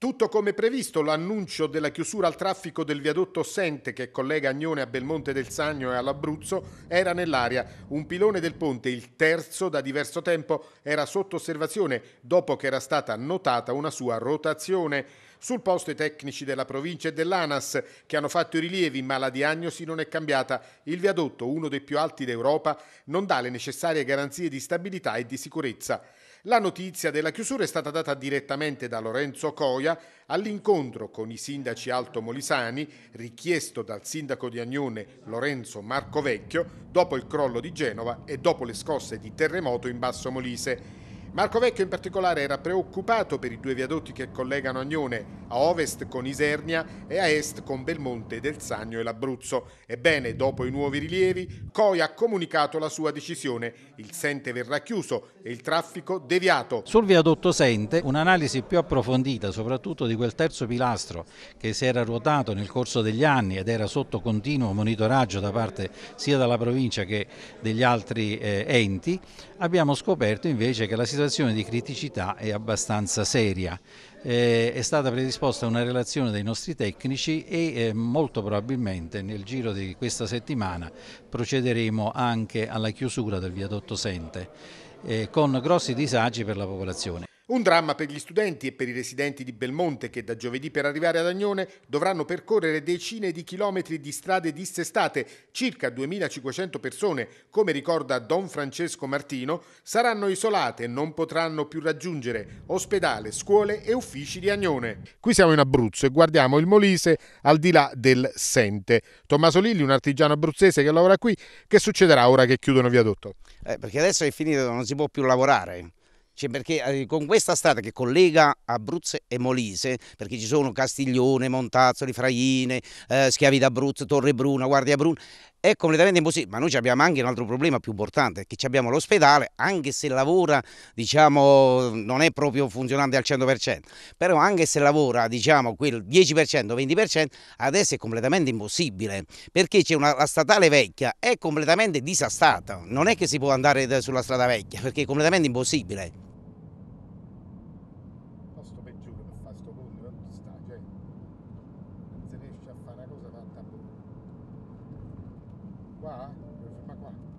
Tutto come previsto, l'annuncio della chiusura al traffico del viadotto Sente che collega Agnone a Belmonte del Sagno e all'Abruzzo era nell'aria. Un pilone del ponte, il terzo da diverso tempo, era sotto osservazione dopo che era stata notata una sua rotazione. Sul posto i tecnici della provincia e dell'ANAS che hanno fatto i rilievi, ma la diagnosi non è cambiata. Il viadotto, uno dei più alti d'Europa, non dà le necessarie garanzie di stabilità e di sicurezza. La notizia della chiusura è stata data direttamente da Lorenzo Coia all'incontro con i sindaci Alto Molisani richiesto dal sindaco di Agnone Lorenzo Marco Vecchio, dopo il crollo di Genova e dopo le scosse di terremoto in Basso Molise. Marco Vecchio in particolare era preoccupato per i due viadotti che collegano Agnone a ovest con Isernia e a est con Belmonte del Sagno e l'Abruzzo. Ebbene, dopo i nuovi rilievi, COI ha comunicato la sua decisione. Il Sente verrà chiuso e il traffico deviato. Sul viadotto Sente, un'analisi più approfondita, soprattutto di quel terzo pilastro che si era ruotato nel corso degli anni ed era sotto continuo monitoraggio da parte sia della provincia che degli altri eh, enti, abbiamo scoperto invece che la situazione di criticità è abbastanza seria. Eh, è stata predisposta una relazione dei nostri tecnici e eh, molto probabilmente nel giro di questa settimana procederemo anche alla chiusura del viadotto Sente eh, con grossi disagi per la popolazione. Un dramma per gli studenti e per i residenti di Belmonte che da giovedì per arrivare ad Agnone dovranno percorrere decine di chilometri di strade dissestate. Circa 2.500 persone, come ricorda Don Francesco Martino, saranno isolate e non potranno più raggiungere ospedale, scuole e uffici di Agnone. Qui siamo in Abruzzo e guardiamo il Molise al di là del Sente. Tommaso Lilli, un artigiano abruzzese che lavora qui, che succederà ora che chiudono viadotto? Eh, perché adesso è finito, non si può più lavorare cioè perché eh, con questa strada che collega Abruzzo e Molise, perché ci sono Castiglione, Montazzoli, Fraine, eh, Schiavi d'Abruzzo, Torre Bruna, Guardia Bruna, è completamente impossibile. Ma noi abbiamo anche un altro problema più importante, che abbiamo l'ospedale, anche se lavora, diciamo, non è proprio funzionante al 100%, però anche se lavora, diciamo, quel 10%, 20%, adesso è completamente impossibile, perché una, la statale vecchia, è completamente disastrata, non è che si può andare sulla strada vecchia, perché è completamente impossibile. a sto punto non ti sta cioè non si riesce a fare una cosa fatta a boh qua, devo eh, fermare qua